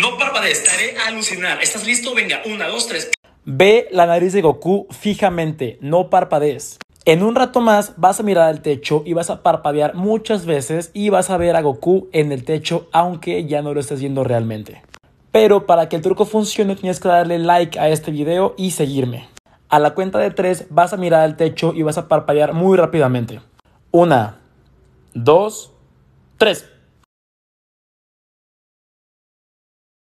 No parpadees, te eh, alucinar. ¿Estás listo? Venga, una, dos, tres. Ve la nariz de Goku fijamente, no parpadees. En un rato más vas a mirar al techo y vas a parpadear muchas veces y vas a ver a Goku en el techo aunque ya no lo estés viendo realmente. Pero para que el truco funcione tienes que darle like a este video y seguirme. A la cuenta de 3 vas a mirar al techo y vas a parpadear muy rápidamente. Una, dos, tres.